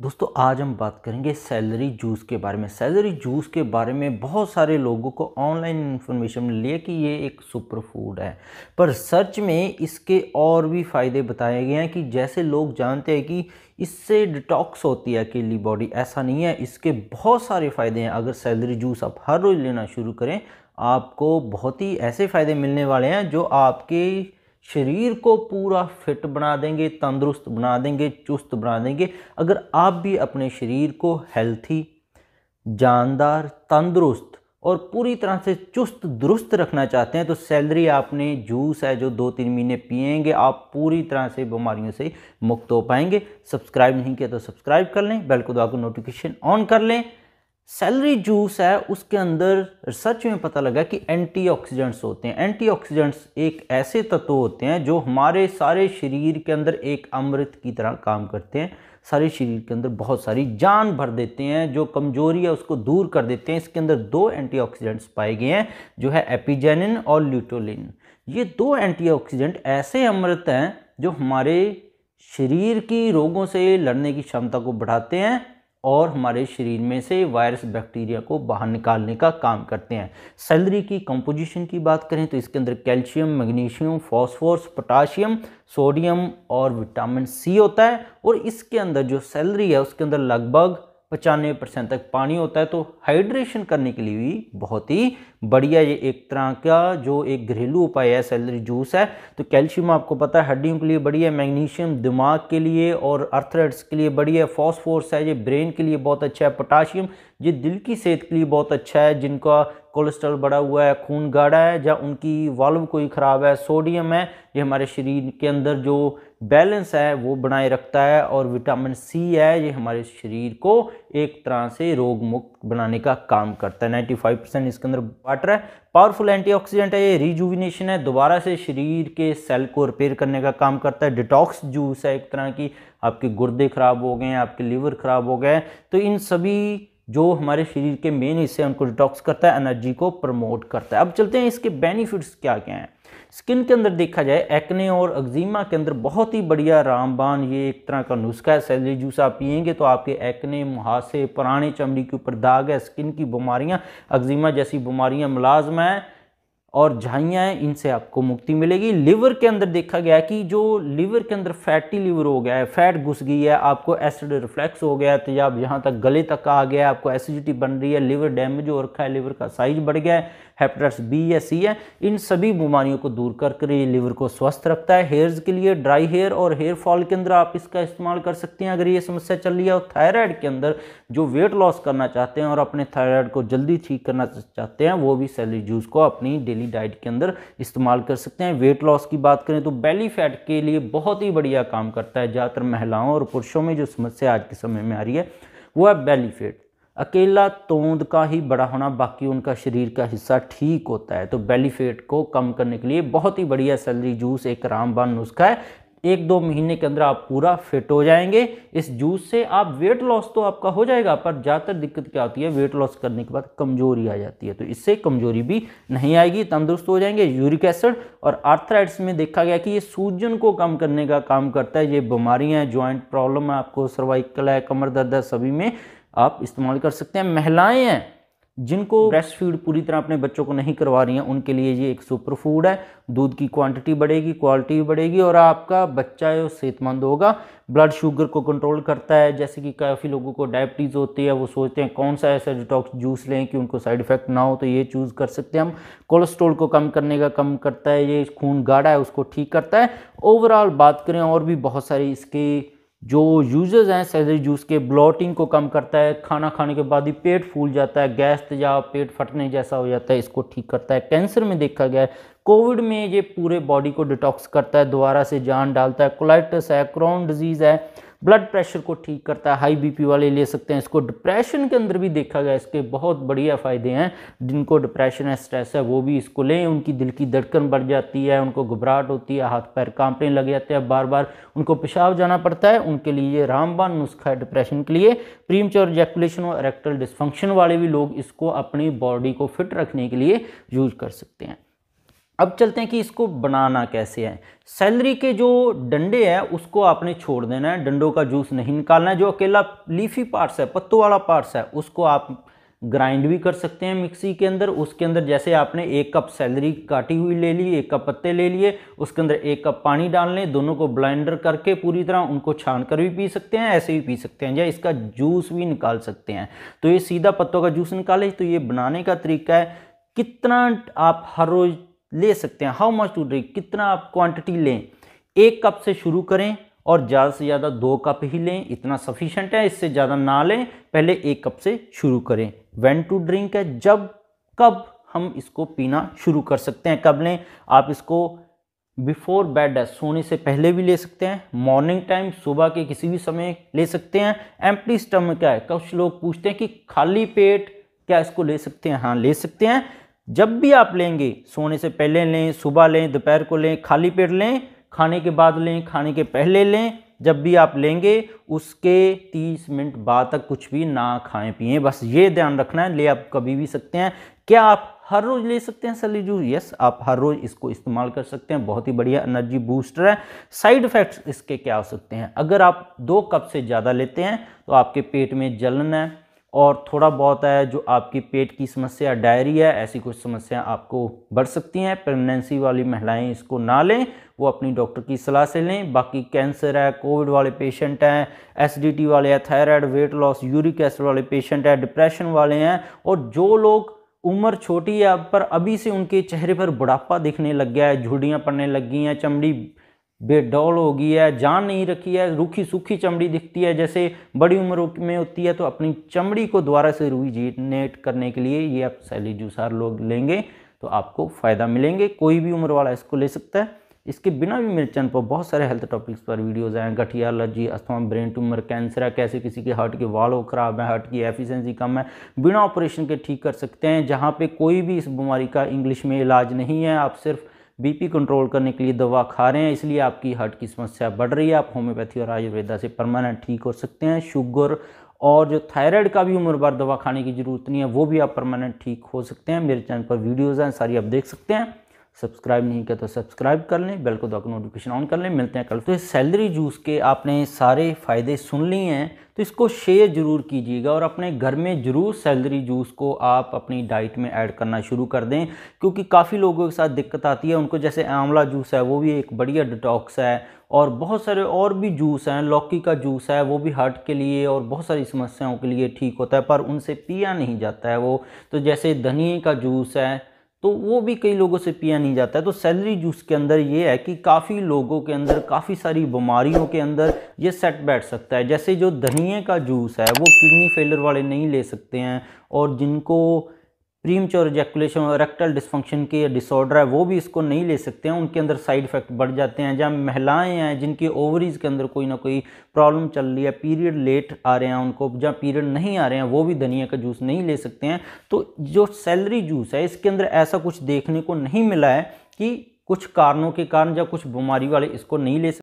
दोस्तों आज हम बात करेंगे सैलरी जूस के बारे में सैलरी जूस के बारे में बहुत सारे लोगों को ऑनलाइन इन्फॉर्मेशन मिली है कि ये एक सुपर फूड है पर सर्च में इसके और भी फ़ायदे बताए गए हैं कि जैसे लोग जानते हैं कि इससे डिटॉक्स होती है अकेली बॉडी ऐसा नहीं है इसके बहुत सारे फ़ायदे हैं अगर सैलरी जूस आप हर रोज़ लेना शुरू करें आपको बहुत ही ऐसे फ़ायदे मिलने वाले हैं जो आपके शरीर को पूरा फिट बना देंगे तंदुरुस्त बना देंगे चुस्त बना देंगे अगर आप भी अपने शरीर को हेल्थी जानदार तंदुरुस्त और पूरी तरह से चुस्त दुरुस्त रखना चाहते हैं तो सैलरी आपने जूस है जो दो तीन महीने पिएंगे आप पूरी तरह से बीमारियों से मुक्त हो पाएंगे सब्सक्राइब नहीं किया तो सब्सक्राइब कर लें बेल को दबाकर नोटिफिकेशन ऑन कर लें सेलरी जूस है उसके अंदर रिसर्च में पता लगा कि एंटीऑक्सीडेंट्स होते हैं एंटीऑक्सीडेंट्स एक ऐसे तत्व होते हैं जो हमारे सारे शरीर के अंदर एक अमृत की तरह काम करते हैं सारे शरीर के अंदर बहुत सारी जान भर देते हैं जो कमजोरी है उसको दूर कर देते हैं इसके अंदर दो एंटीऑक्सीडेंट्स पाए गए हैं जो है एपीजेनिन और ल्यूटोलिन ये दो एंटीऑक्सीडेंट ऐसे अमृत हैं जो हमारे शरीर की रोगों से लड़ने की क्षमता को बढ़ाते हैं और हमारे शरीर में से वायरस बैक्टीरिया को बाहर निकालने का काम करते हैं सैलरी की कंपोजिशन की बात करें तो इसके अंदर calcium magnesium phosphorus potassium sodium और विटामिन सी होता है और इसके अंदर जो सैलरी है उसके अंदर लगभग पचानवे परसेंट तक पानी होता है तो हाइड्रेशन करने के लिए भी बहुत ही बढ़िया ये एक तरह का जो एक घरेलू उपाय है सैलरी जूस है तो कैल्शियम आपको पता है हड्डियों के लिए बढ़िया मैग्नीशियम दिमाग के लिए और अर्थराइट्स के लिए बढ़िया फॉस्फोर्स है ये ब्रेन के लिए बहुत अच्छा है पोटाशियम ये दिल की सेहत के लिए बहुत अच्छा है जिनका कोलेस्ट्रॉल बढ़ा हुआ है खून गाढ़ा है या उनकी वाल्व कोई ख़राब है सोडियम है ये हमारे शरीर के अंदर जो बैलेंस है वो बनाए रखता है और विटामिन सी है ये हमारे शरीर को एक तरह से रोग मुक्त बनाने का काम करता है नाइन्टी फाइव परसेंट इसके अंदर वाटर है पावरफुल एंटीऑक्सीडेंट है ये रिजुविनेशन है दोबारा से शरीर के सेल को रिपेयर करने का काम करता है डिटॉक्स जूस है एक तरह की आपके गुर्दे ख़राब हो गए हैं आपके लीवर ख़राब हो गए हैं तो इन सभी जो हमारे शरीर के मेन हिस्से हैं उनको डिटॉक्स करता है एनर्जी को प्रमोट करता है अब चलते हैं इसके बेनिफिट्स क्या क्या हैं स्किन के अंदर देखा जाए एक्ने और एक्जिमा के अंदर बहुत ही बढ़िया रामबान ये एक तरह का नुस्खा है सैलरी जूस आप पियेंगे तो आपके एक्ने मुहासे पुराने चमड़ी के ऊपर दाग है स्किन की बीमारियाँ एक्जिमा जैसी बीमारियाँ मुलाजमा है और झाइयाँ हैं इनसे आपको मुक्ति मिलेगी लिवर के अंदर देखा गया कि जो लिवर के अंदर फैटी लिवर हो गया है फैट घुस गई है आपको एसिड रिफ्लेक्स हो गया है तेजाब तो यहाँ तक गले तक आ गया है आपको एसिडिटी बन रही है लिवर डैमेज हो रखा है लिवर का साइज बढ़ गया है हेपेटाइटिस बी या सी है इन सभी बीमारियों को दूर कर कर ये लिवर को स्वस्थ रखता है हेयर्स के लिए ड्राई हेयर और हेयर फॉल के अंदर आप इसका इस्तेमाल कर सकते हैं अगर ये समस्या चल रही है और थायराइड के अंदर जो वेट लॉस करना चाहते हैं और अपने थायराइड को जल्दी ठीक करना चाहते हैं वो भी सेली जूस को अपनी डेली डेली डाइट के अंदर इस्तेमाल कर सकते हैं वेट लॉस की बात करें तो बेली फैट के लिए बहुत ही बढ़िया काम करता है ज़्यादातर महिलाओं और पुरुषों में जो समस्या आज के समय में आ रही है वो है बेली फैट अकेला तोंद का ही बड़ा होना बाकी उनका शरीर का हिस्सा ठीक होता है तो बेली फेट को कम करने के लिए बहुत ही बढ़िया सैलरी जूस एक रामबान नुस्खा है एक दो महीने के अंदर आप पूरा फिट हो जाएंगे इस जूस से आप वेट लॉस तो आपका हो जाएगा पर ज़्यादातर दिक्कत क्या होती है वेट लॉस करने के बाद कमजोरी आ जाती है तो इससे कमजोरी भी नहीं आएगी तंदुरुस्त हो जाएंगे यूरिक एसिड और आर्थराइट्स में देखा गया कि ये सूजन को कम करने का काम करता है ये बीमारियाँ ज्वाइंट प्रॉब्लम है आपको सर्वाइकल है कमर दर्द है सभी में आप इस्तेमाल कर सकते हैं महिलाएँ हैं जिनको ब्रेस्ट फीड पूरी तरह अपने बच्चों को नहीं करवा रही हैं उनके लिए ये एक सुपर फूड है दूध की क्वांटिटी बढ़ेगी क्वालिटी भी बढ़ेगी और आपका बच्चा है वो सेहतमंद होगा ब्लड शुगर को कंट्रोल करता है जैसे कि काफ़ी लोगों को डायबिटीज़ होती है वो सोचते हैं कौन सा ऐसा डिटॉक्स जूस लें कि उनको साइड इफ़ेक्ट ना हो तो ये चूज़ कर सकते हैं हम कोलेस्ट्रोल को कम करने का कम करता है ये खून गाढ़ा है उसको ठीक करता है ओवरऑल बात करें और भी बहुत सारी इसकी जो यूज़र्स हैं सैलरी जूस के ब्लॉटिंग को कम करता है खाना खाने के बाद ही पेट फूल जाता है गैस तेजाब पेट फटने जैसा हो जाता है इसको ठीक करता है कैंसर में देखा गया है कोविड में ये पूरे बॉडी को डिटॉक्स करता है दोबारा से जान डालता है कोलाइटस है क्रॉन डिजीज़ है ब्लड प्रेशर को ठीक करता है हाई बीपी वाले ले सकते हैं इसको डिप्रेशन के अंदर भी देखा गया इसके बहुत बढ़िया फ़ायदे हैं जिनको डिप्रेशन है स्ट्रेस है वो भी इसको लें उनकी दिल की धड़कन बढ़ जाती है उनको घबराहट होती है हाथ पैर कांपने लग जाते हैं बार बार उनको पेशाब जाना पड़ता है उनके लिए ये रामबान नुस्खा है डिप्रेशन के लिए प्रीमचोर जैकुलेशन और रेक्टल डिस्फंक्शन वाले भी लोग इसको अपनी बॉडी को फिट रखने के लिए यूज कर सकते हैं अब चलते हैं कि इसको बनाना कैसे है सैलरी के जो डंडे हैं उसको आपने छोड़ देना है डंडों का जूस नहीं निकालना है जो अकेला लीफी पार्ट्स है पत्तों वाला पार्ट्स है उसको आप ग्राइंड भी कर सकते हैं मिक्सी के अंदर उसके अंदर जैसे आपने एक कप सैलरी काटी हुई ले ली एक कप पत्ते ले लिए उसके अंदर एक कप पानी डाल लें दोनों को ब्लाइंडर करके पूरी तरह उनको छान कर भी पी सकते हैं ऐसे भी पी सकते हैं या इसका जूस भी निकाल सकते हैं तो ये सीधा पत्तों का जूस निकाले तो ये बनाने का तरीका है कितना आप हर रोज़ ले सकते हैं हाउ मच टू ड्रिंक कितना आप क्वांटिटी लें एक कप से शुरू करें और ज़्यादा से ज़्यादा दो कप ही लें इतना सफिशेंट है इससे ज़्यादा ना लें पहले एक कप से शुरू करें वेन टू ड्रिंक है जब कब हम इसको पीना शुरू कर सकते हैं कब लें आप इसको बिफोर बेड सोने से पहले भी ले सकते हैं मॉर्निंग टाइम सुबह के किसी भी समय ले सकते हैं एम्पली स्टमक क्या है कुछ लोग पूछते हैं कि खाली पेट क्या इसको ले सकते हैं हाँ ले सकते हैं जब भी आप लेंगे सोने से पहले लें सुबह लें दोपहर को लें खाली पेट लें खाने के बाद लें खाने के पहले लें जब भी आप लेंगे उसके 30 मिनट बाद तक कुछ भी ना खाएं पिए बस ये ध्यान रखना है ले आप कभी भी सकते हैं क्या आप हर रोज़ ले सकते हैं सली जूस यस आप हर रोज़ इसको इस्तेमाल कर सकते हैं बहुत ही बढ़िया एनर्जी बूस्टर है साइड इफ़ेक्ट्स इसके क्या हो सकते हैं अगर आप दो कप से ज़्यादा लेते हैं तो आपके पेट में जलन है और थोड़ा बहुत है जो आपकी पेट की समस्या डायरी है ऐसी कुछ समस्या आपको बढ़ सकती हैं प्रेगनेंसी वाली महिलाएं इसको ना लें वो अपनी डॉक्टर की सलाह से लें बाकी कैंसर है कोविड वाले पेशेंट हैं एसिडिटी वाले हैं thyroid weight loss uric acid वाले पेशेंट हैं डिप्रेशन वाले हैं और जो लोग उम्र छोटी है पर अभी से उनके चेहरे पर बुढ़ापा दिखने लग गया है झुड़ियाँ पड़ने लग गई हैं चमड़ी बेडौल हो गई है जान नहीं रखी है रूखी सूखी चमड़ी दिखती है जैसे बड़ी उम्र में होती है तो अपनी चमड़ी को दोबारा से रूजीनेट करने के लिए ये आप सैली जूसार लोग लेंगे तो आपको फ़ायदा मिलेंगे कोई भी उम्र वाला इसको ले सकता है इसके बिना भी मेरे चैनल पर बहुत सारे हेल्थ टॉपिक्स पर वीडियोस हैं गठिया allergy asthma brain tumour cancer है कैसे किसी के हार्ट के वालों खराब है हार्ट की एफिशिएंसी कम है बिना ऑपरेशन के ठीक कर सकते हैं जहाँ पे कोई भी इस बीमारी का इंग्लिश में इलाज नहीं है आप सिर्फ़ बीपी कंट्रोल करने के लिए दवा खा रहे हैं इसलिए आपकी हार्ट की समस्या बढ़ रही है आप होम्योपैथी और आयुर्वेदा से परमानेंट ठीक हो सकते हैं शुगर और जो थायराइड का भी उम्र भर दवा खाने की ज़रूरत नहीं है वो भी आप परमानेंट ठीक हो सकते हैं मेरे चैनल पर वीडियोज़ हैं सारी आप देख सकते हैं सब्सक्राइब नहीं किया तो सब्सक्राइब कर लें बेल को कर नोटिफिकेशन ऑन कर लें मिलते हैं कल तो इस सैलरी जूस के आपने सारे फ़ायदे सुन लिए हैं तो इसको शेयर ज़रूर कीजिएगा और अपने घर में ज़रूर सैलरी जूस को आप अपनी डाइट में ऐड करना शुरू कर दें क्योंकि काफ़ी लोगों के साथ दिक्कत आती है उनको जैसे आंवला जूस है वो भी एक बढ़िया डिटॉक्स है और बहुत सारे और भी जूस हैं लौकी का जूस है वो भी हार्ट के लिए और बहुत सारी समस्याओं के लिए ठीक होता है पर उनसे पिया नहीं जाता है वो तो जैसे धनिए का जूस है तो वो भी कई लोगों से पिया नहीं जाता है तो सैलरी जूस के अंदर ये है कि काफ़ी लोगों के अंदर काफ़ी सारी बीमारियों के अंदर ये सेट बैठ सकता है जैसे जो धनिए का जूस है वो किडनी फेलर वाले नहीं ले सकते हैं और जिनको प्रीमचोर जैकुलेशन और रेक्टल डिसफंक्शन के डिसऑर्डर है वो भी इसको नहीं ले सकते हैं उनके अंदर साइड इफेक्ट बढ़ जाते हैं जहाँ महिलाएं हैं जिनकी ओवरीज के अंदर कोई ना कोई प्रॉब्लम चल रही है पीरियड लेट आ रहे हैं उनको जहाँ पीरियड नहीं आ रहे हैं वो भी धनिया का जूस नहीं ले सकते हैं तो जो सैलरी जूस है इसके अंदर ऐसा कुछ देखने को नहीं मिला है कि कुछ कारणों के कारण या कुछ बीमारी वाले इसको नहीं ले सकते